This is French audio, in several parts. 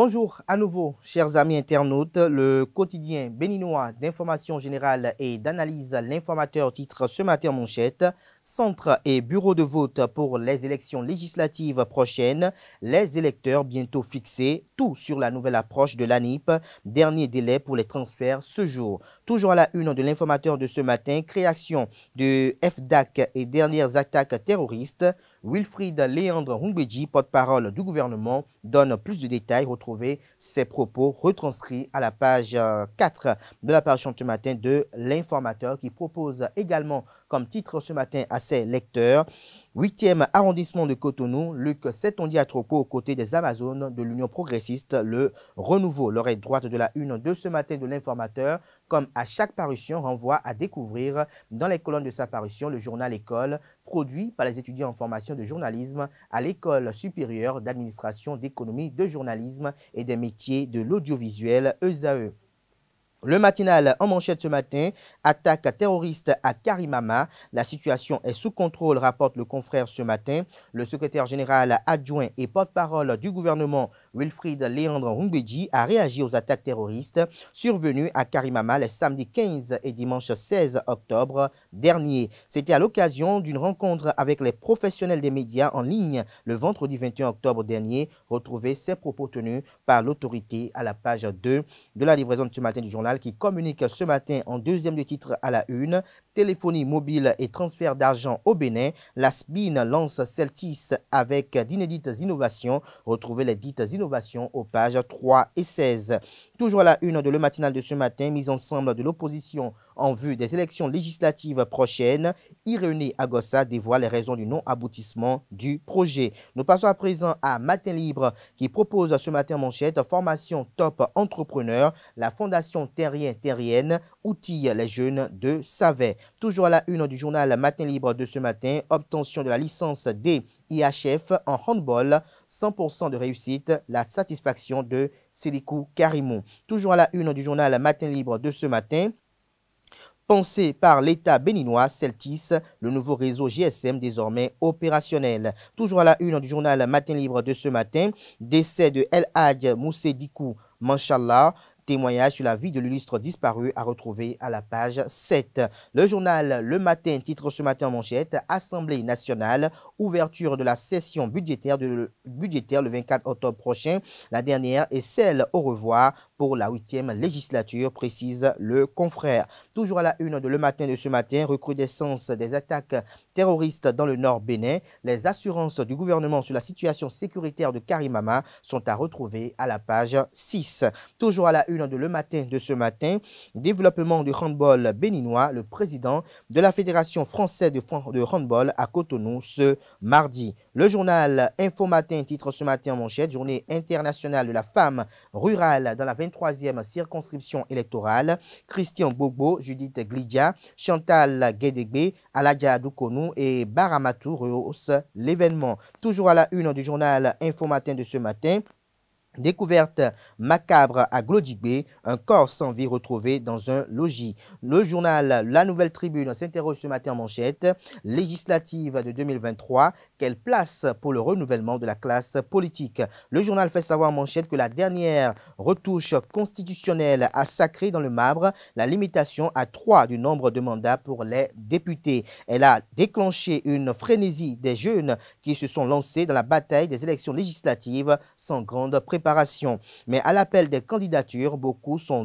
Bonjour à nouveau, chers amis internautes. Le quotidien béninois d'information générale et d'analyse, l'informateur titre ce matin manchette Centre et bureau de vote pour les élections législatives prochaines. Les électeurs bientôt fixés. Tout sur la nouvelle approche de l'ANIP. Dernier délai pour les transferts ce jour. Toujours à la une de l'informateur de ce matin, création de FDAC et dernières attaques terroristes. Wilfried Léandre Rungbeji, porte-parole du gouvernement, donne plus de détails. Retrouvez ses propos retranscrits à la page 4 euh, de la page ce matin de l'informateur qui propose également comme titre ce matin à ses lecteurs 8e arrondissement de Cotonou, Luc Setondi à Tropo aux côtés des Amazones de l'Union progressiste, le renouveau. L'oreille droite de la une de ce matin de l'informateur, comme à chaque parution, renvoie à découvrir dans les colonnes de sa parution le journal École, produit par les étudiants en formation de journalisme à l'École supérieure d'administration d'économie de journalisme et des métiers de l'audiovisuel ESAE. Le matinal en manchette ce matin, attaque terroriste à Karimama. La situation est sous contrôle, rapporte le confrère ce matin. Le secrétaire général adjoint et porte-parole du gouvernement, Wilfried Léandre Rumbedji, a réagi aux attaques terroristes survenues à Karimama les samedis 15 et dimanche 16 octobre dernier. C'était à l'occasion d'une rencontre avec les professionnels des médias en ligne le vendredi 21 octobre dernier. Retrouvez ces propos tenus par l'autorité à la page 2 de la livraison de ce matin du journal qui communique ce matin en deuxième de titre à la une téléphonie mobile et transfert d'argent au Bénin, la Spine lance Celtis avec d'inédites innovations. Retrouvez les dites innovations aux pages 3 et 16. Toujours à la une de le matinal de ce matin, mise ensemble de l'opposition en vue des élections législatives prochaines, Irénée Agossa dévoile les raisons du non-aboutissement du projet. Nous passons à présent à Matin Libre qui propose ce matin manchette formation top entrepreneur, la fondation terrien terrienne outille les jeunes de Savet. Toujours à la une du journal Matin Libre de ce matin, obtention de la licence des IHF en handball, 100% de réussite, la satisfaction de Sédikou Karimou. Toujours à la une du journal Matin Libre de ce matin, Pensé par l'État béninois Celtis, le nouveau réseau GSM désormais opérationnel. Toujours à la une du journal Matin Libre de ce matin, décès de El Hadj Moussedikou Manchallah, Témoignage sur la vie de l'illustre disparu à retrouver à la page 7. Le journal Le Matin titre ce matin en manchette Assemblée nationale, ouverture de la session budgétaire, budgétaire le 24 octobre prochain. La dernière est celle au revoir pour la huitième législature, précise le confrère. Toujours à la une de Le Matin de ce matin, recrudescence des attaques terroristes dans le nord Bénin. Les assurances du gouvernement sur la situation sécuritaire de Karimama sont à retrouver à la page 6. Toujours à la une de Le Matin de ce matin, développement du handball béninois, le président de la Fédération française de handball à Cotonou ce mardi. Le journal Info Matin titre ce matin en manchette Journée internationale de la femme rurale dans la 23e circonscription électorale. Christian Bobo, Judith Glidia, Chantal Guédégué, Aladja Doukonou, et Baramatou rehausse l'événement. Toujours à la une du journal Info Matin de ce matin, Découverte macabre à Glodjibé, un corps sans vie retrouvé dans un logis. Le journal La Nouvelle Tribune s'interroge ce matin en manchette. Législative de 2023, quelle place pour le renouvellement de la classe politique Le journal fait savoir en manchette que la dernière retouche constitutionnelle a sacré dans le marbre la limitation à trois du nombre de mandats pour les députés. Elle a déclenché une frénésie des jeunes qui se sont lancés dans la bataille des élections législatives sans grande préparation mais à l'appel des candidatures, beaucoup sont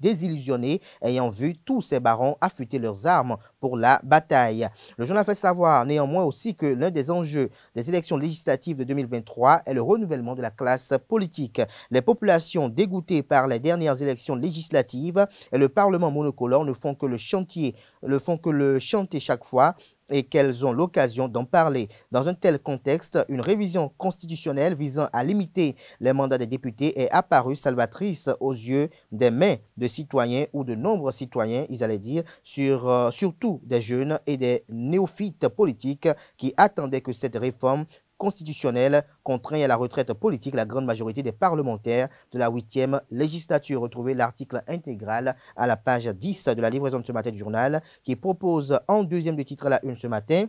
désillusionnés ayant vu tous ces barons affûter leurs armes pour la bataille. Le journal fait savoir néanmoins aussi que l'un des enjeux des élections législatives de 2023 est le renouvellement de la classe politique. Les populations dégoûtées par les dernières élections législatives et le Parlement monocolore ne font que le chantier, ne font que le chanter chaque fois et qu'elles ont l'occasion d'en parler. Dans un tel contexte, une révision constitutionnelle visant à limiter les mandats des députés est apparue salvatrice aux yeux des mains de citoyens ou de nombreux citoyens, ils allaient dire, sur, euh, surtout des jeunes et des néophytes politiques qui attendaient que cette réforme constitutionnel contraint à la retraite politique la grande majorité des parlementaires de la 8e législature. Retrouvez l'article intégral à la page 10 de la livraison de ce matin du journal qui propose en deuxième de titre la une ce matin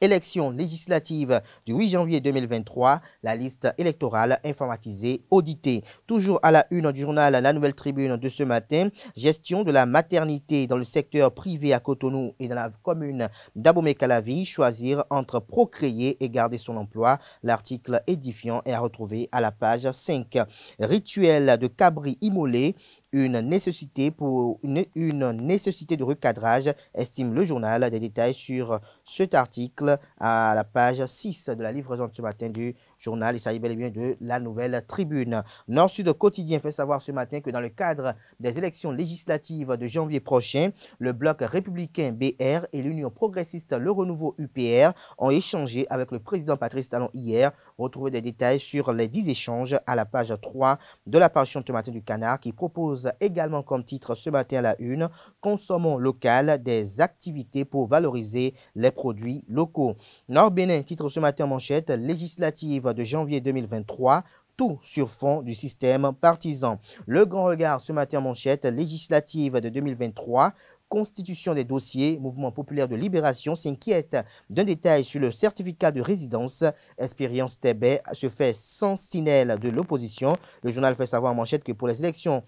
élections législatives du 8 janvier 2023, la liste électorale informatisée, auditée. Toujours à la une du journal La Nouvelle Tribune de ce matin, gestion de la maternité dans le secteur privé à Cotonou et dans la commune d'Abomey-Calavi, choisir entre procréer et garder son emploi. L'article édifiant est à retrouver à la page 5. Rituel de Cabri immolé, une nécessité, pour une, nécessité de recadrage, estime le journal. Des détails sur cet article à la page 6 de la livraison de ce matin du Journal, il s'agit bien de la nouvelle tribune. Nord-Sud Quotidien fait savoir ce matin que dans le cadre des élections législatives de janvier prochain, le bloc républicain BR et l'Union progressiste Le Renouveau UPR ont échangé avec le président Patrice Talon hier. Retrouvez des détails sur les dix échanges à la page 3 de la parution ce matin du Canard qui propose également comme titre ce matin à la une « Consommons local des activités pour valoriser les produits locaux ». Nord-Bénin titre ce matin en manchette « Législative de janvier 2023 tout sur fond du système partisan. Le grand regard ce matin manchette législative de 2023, constitution des dossiers, mouvement populaire de libération s'inquiète d'un détail sur le certificat de résidence. Expérience Tébé se fait sans sentinelle de l'opposition. Le journal fait savoir manchette que pour les élections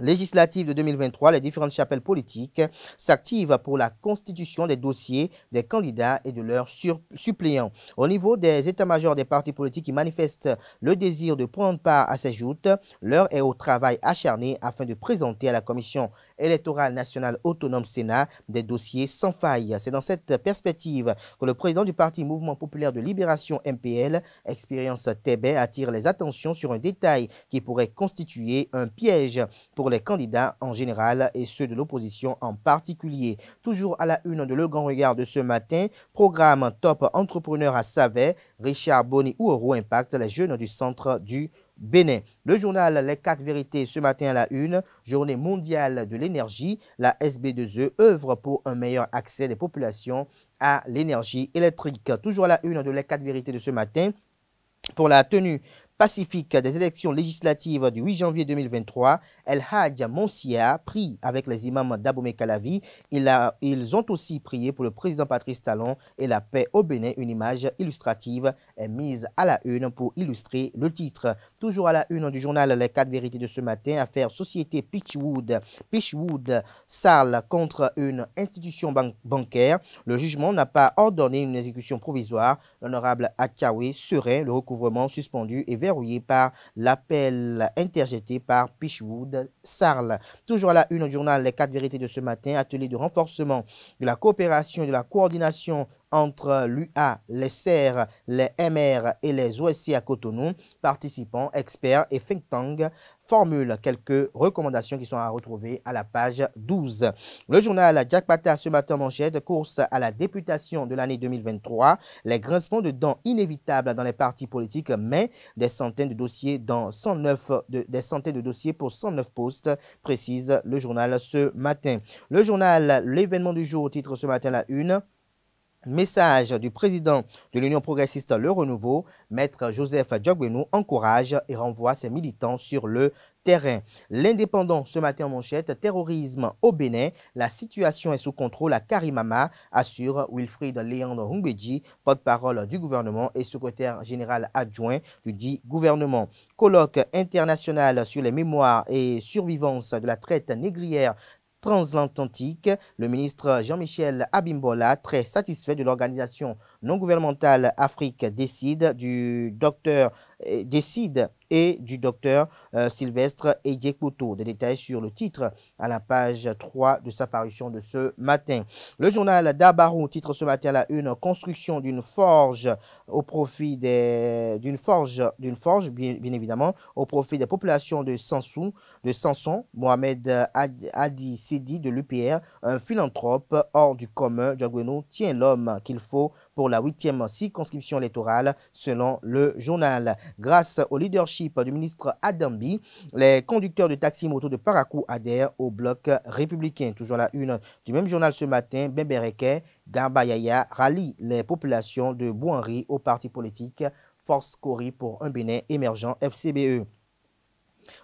législative de 2023, les différentes chapelles politiques s'activent pour la constitution des dossiers des candidats et de leurs suppléants. Au niveau des états-majors des partis politiques qui manifestent le désir de prendre part à ces joutes, l'heure est au travail acharné afin de présenter à la Commission électorale nationale autonome Sénat des dossiers sans faille. C'est dans cette perspective que le président du parti Mouvement populaire de libération MPL, Expérience Tébé, attire les attentions sur un détail qui pourrait constituer un piège pour les candidats en général et ceux de l'opposition en particulier. Toujours à la une de Le Grand Regard de ce matin, programme Top Entrepreneur à Savet, Richard Bonny ou Impact, les jeunes du centre du Bénin. Le journal Les 4 vérités ce matin à la une, journée mondiale de l'énergie, la SB2E œuvre pour un meilleur accès des populations à l'énergie électrique. Toujours à la une de Les 4 vérités de ce matin, pour la tenue pacifique des élections législatives du 8 janvier 2023, El Hadj Monsia prie avec les imams d'Abomey Mekalavi. ils ont aussi prié pour le président Patrice Talon et la paix au Bénin. Une image illustrative est mise à la une pour illustrer le titre. Toujours à la une du journal Les 4 vérités de ce matin, affaire société Pitchwood, Pitchwood sale contre une institution bancaire. Le jugement n'a pas ordonné une exécution provisoire. L'honorable Akawi serait le recouvrement suspendu et Rouillé par l'appel interjeté par Pichwood Sarl. Toujours à la une au journal Les quatre vérités de ce matin, atelier de renforcement de la coopération et de la coordination entre l'UA, les CER, les MR et les OSC à Cotonou, participants, experts et think tanks formule quelques recommandations qui sont à retrouver à la page 12. Le journal Jack Pata ce matin manchette course à la députation de l'année 2023. Les grincements de dents inévitables dans les partis politiques, mais des centaines de dossiers dans 109 des centaines de dossiers pour 109 postes, précise le journal ce matin. Le journal L'événement du jour au titre ce matin la une. Message du président de l'Union progressiste Le Renouveau, maître Joseph Diogbenou, encourage et renvoie ses militants sur le terrain. L'indépendant ce matin en manchette, terrorisme au Bénin, la situation est sous contrôle à Karimama, assure Wilfried Léandre Hungbeji, porte-parole du gouvernement et secrétaire général adjoint du dit gouvernement. Colloque international sur les mémoires et survivances de la traite négrière transatlantique. Le ministre Jean-Michel Abimbola, très satisfait de l'organisation non gouvernemental Afrique décide du docteur euh, décide et du docteur euh, Sylvestre Edjekouto. Des détails sur le titre à la page 3 de sa parution de ce matin. Le journal d'Abarou titre ce matin à la une construction d'une forge au profit des d'une forge d'une forge bien, évidemment au profit des populations de Sansou, de Sanson, Mohamed Adi Sidi de l'UPR, un philanthrope hors du commun Jagueno tient l'homme qu'il faut pour la la huitième circonscription électorale, selon le journal. Grâce au leadership du ministre Adambi, les conducteurs de taxi moto de Parakou adhèrent au bloc républicain. Toujours la une du même journal ce matin, Bembereke Garbayaya rallie les populations de Bouanri au parti politique Force Corée pour un Bénin émergent FCBE.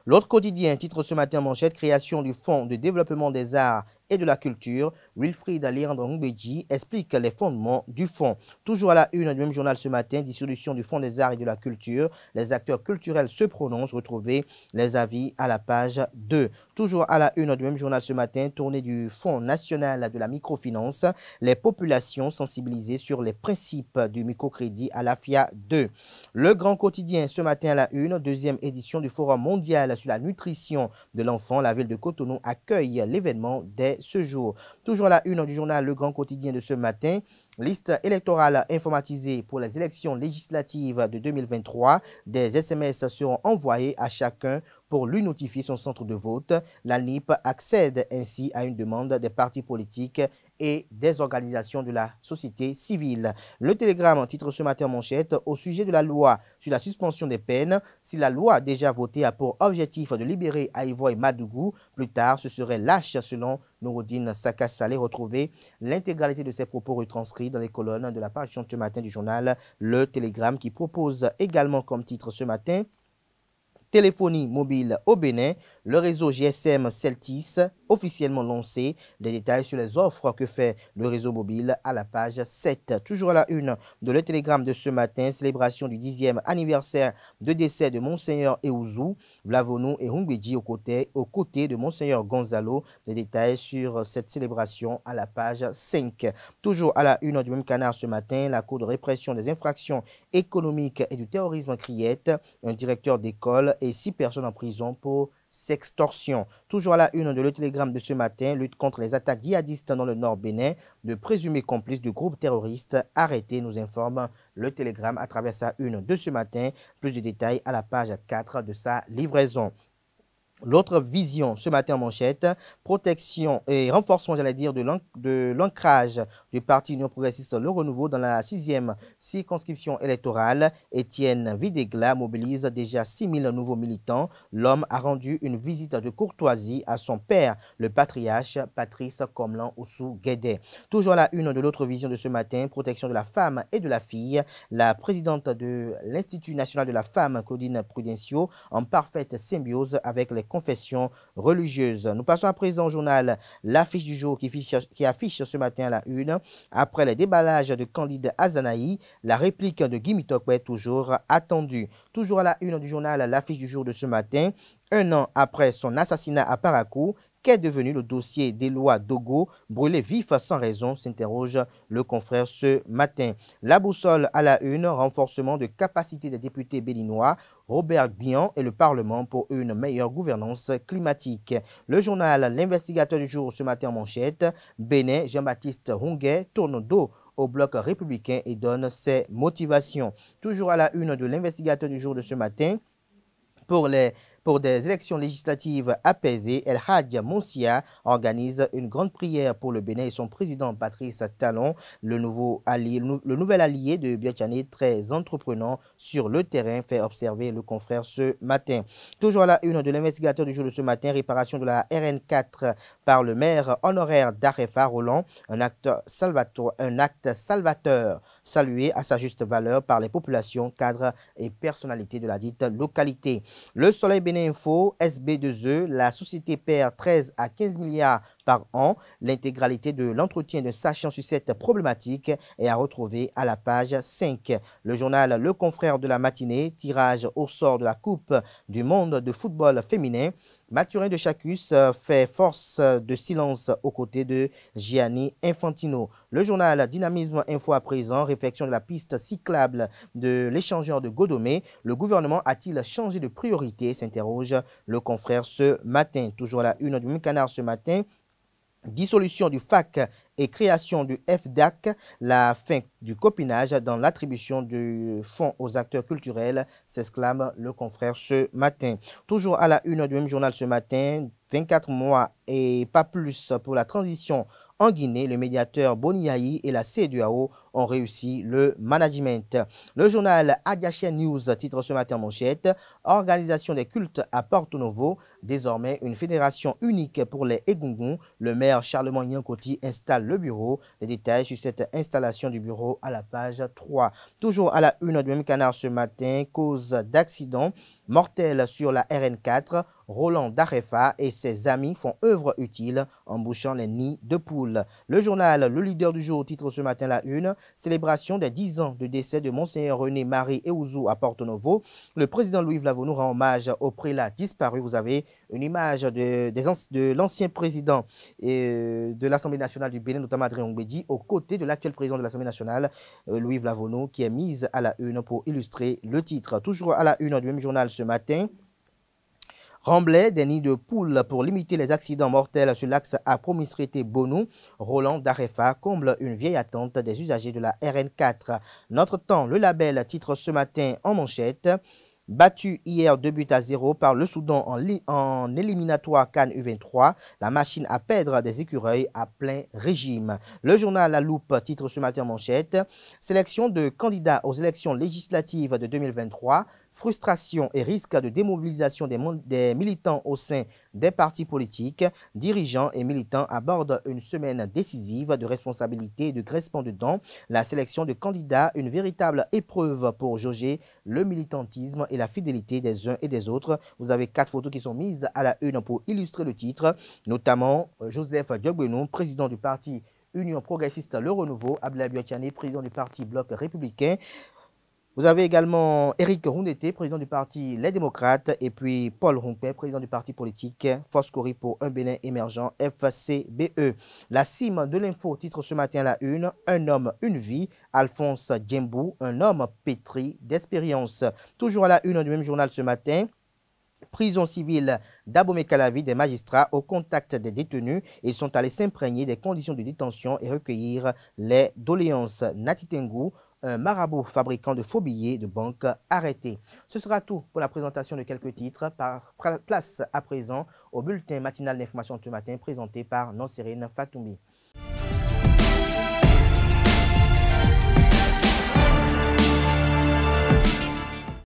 L'autre quotidien titre ce matin manchette Création du Fonds de développement des arts et de la Culture, Wilfried Aliandre Ngbeji explique les fondements du fonds. Toujours à la une du même journal ce matin, dissolution du Fonds des Arts et de la Culture, les acteurs culturels se prononcent, retrouvez les avis à la page 2. Toujours à la une du même journal ce matin, tournée du Fonds national de la microfinance, les populations sensibilisées sur les principes du microcrédit à la FIA 2. Le Grand Quotidien ce matin à la une, deuxième édition du Forum mondial sur la nutrition de l'enfant, la ville de Cotonou accueille l'événement des ce jour. Toujours la une du journal Le Grand Quotidien de ce matin, liste électorale informatisée pour les élections législatives de 2023. Des SMS seront envoyés à chacun pour lui notifier son centre de vote. La NIP accède ainsi à une demande des partis politiques et des organisations de la société civile. Le télégramme en titre ce matin manchette au sujet de la loi sur la suspension des peines. Si la loi déjà votée a pour objectif de libérer Aïvo et Madougou, plus tard ce serait lâche selon Nouroudine Sakassale. Retrouvez l'intégralité de ses propos retranscrits dans les colonnes de la page ce matin du journal Le Télégramme qui propose également comme titre ce matin téléphonie mobile au Bénin, le réseau GSM Celtis, officiellement lancé. Des détails sur les offres que fait le réseau mobile à la page 7. Toujours à la une de le télégramme de ce matin, célébration du 10e anniversaire de décès de Monseigneur Eouzou, Vlavono et Hungbeji aux côtés, aux côtés de Monseigneur Gonzalo. Des détails sur cette célébration à la page 5. Toujours à la une du même canard ce matin, la Cour de répression des infractions économiques et du terrorisme criette, un directeur d'école et six personnes en prison pour sextorsion. Toujours à la une de le télégramme de ce matin, lutte contre les attaques djihadistes dans le nord Bénin, de présumés complices du groupe terroriste arrêté nous informe le télégramme à travers sa une de ce matin. Plus de détails à la page 4 de sa livraison. L'autre vision, ce matin en manchette, protection et renforcement, j'allais dire, de l'ancrage du Parti Union Progressiste Le Renouveau dans la sixième circonscription électorale. Étienne Videgla mobilise déjà 6000 nouveaux militants. L'homme a rendu une visite de courtoisie à son père, le patriarche Patrice Comlan Oussou Guédet. Toujours la une de l'autre vision de ce matin, protection de la femme et de la fille. La présidente de l'Institut national de la femme, Claudine Prudencio, en parfaite symbiose avec les confession religieuse. Nous passons à présent au journal L'affiche du jour qui affiche, ce matin à la une. Après le déballage de Candide Azanaï, la réplique de Guy est toujours attendue. Toujours à la une du journal L'affiche du jour de ce matin, un an après son assassinat à Parakou, Qu'est devenu le dossier des lois Dogo brûlé vif sans raison, s'interroge le confrère ce matin. La boussole à la une, renforcement de capacité des députés béninois, Robert Bian et le Parlement pour une meilleure gouvernance climatique. Le journal L'investigateur du jour ce matin en manchette, Bénin, Jean-Baptiste Honguet tourne dos au bloc républicain et donne ses motivations. Toujours à la une de l'investigateur du jour de ce matin, pour les pour des élections législatives apaisées, El Hadj Moussia organise une grande prière pour le Bénin et son président Patrice Talon, le, nouveau allié, le nouvel allié de Biachani, très entreprenant sur le terrain, fait observer le confrère ce matin. Toujours à la une de l'investigateur du jour de ce matin, réparation de la RN4 par le maire honoraire d'Arefa Roland, un salvateur, un acte salvateur salué à sa juste valeur par les populations, cadres et personnalités de la dite localité. Le Soleil Bénin Info, SB2E, la société perd 13 à 15 milliards par an. L'intégralité de l'entretien de sachant sur cette problématique est à retrouver à la page 5. Le journal Le Confrère de la matinée, tirage au sort de la Coupe du monde de football féminin. Mathurin de Chacus euh, fait force euh, de silence aux côtés de Gianni Infantino. Le journal Dynamisme Info à présent, réflexion de la piste cyclable de l'échangeur de Godomé. Le gouvernement a-t-il changé de priorité s'interroge le confrère ce matin. Toujours à la une du Canard ce matin dissolution du FAC et création du FDAC, la fin du copinage dans l'attribution du fonds aux acteurs culturels, s'exclame le confrère ce matin. Toujours à la une du même journal ce matin, 24 mois et pas plus pour la transition en Guinée, le médiateur Boniaï et la CEDUAO ont réussi le management. Le journal Agaché News titre ce matin en manchette Organisation des cultes à Porto Novo, Désormais, une fédération unique pour les Egungun, le maire Charlemagne Nyankoti installe le bureau. Les détails sur cette installation du bureau à la page 3. Toujours à la une du même canard ce matin, cause d'accident mortel sur la RN4, Roland Darefa et ses amis font œuvre utile en bouchant les nids de poules. Le journal Le Leader du jour titre ce matin la une, célébration des 10 ans de décès de Mgr René Marie Eouzou à Porto Novo. Le président Louis Vlavon nous rend hommage au prélat disparu. Vous avez une image de, de l'ancien président et euh, de l'Assemblée nationale du Bénin, notamment Adrien Ongbedi, aux côtés de l'actuel président de l'Assemblée nationale, euh, Louis Vlavono, qui est mise à la une pour illustrer le titre. Toujours à la une du même journal ce matin, Remblay, des nids de poules pour limiter les accidents mortels sur l'axe à promiscuité Bonou. Roland Darefa comble une vieille attente des usagers de la RN4. Notre temps, le label titre ce matin en manchette. Battu hier 2 buts à 0 par le Soudan en, en, éliminatoire Cannes U23, la machine à perdre des écureuils à plein régime. Le journal La Loupe titre ce matin manchette Sélection de candidats aux élections législatives de 2023 frustration et risque de démobilisation des, militants au sein des partis politiques, dirigeants et militants abordent une semaine décisive de responsabilité et de graissement dedans. La sélection de candidats, une véritable épreuve pour jauger le militantisme et la fidélité des uns et des autres. Vous avez quatre photos qui sont mises à la une pour illustrer le titre, notamment euh, Joseph Diogbenou, président du parti Union progressiste Le Renouveau, Abdelabi président du parti Bloc républicain, vous avez également Eric Rundete, président du parti Les Démocrates, et puis Paul rompé président du parti politique Force Coripo, un Bénin émergent, FCBE. La cime de l'info titre ce matin à la une, un homme, une vie, Alphonse Djembou, un homme pétri d'expérience. Toujours à la une du même journal ce matin, prison civile d'Abomey-Calavi, des magistrats au contact des détenus. Ils sont allés s'imprégner des conditions de détention et recueillir les doléances. Natitengu, un marabout fabricant de faux billets de banque arrêté. Ce sera tout pour la présentation de quelques titres. Par place à présent au bulletin matinal d'information de ce matin présenté par Nansérine Fatoumi.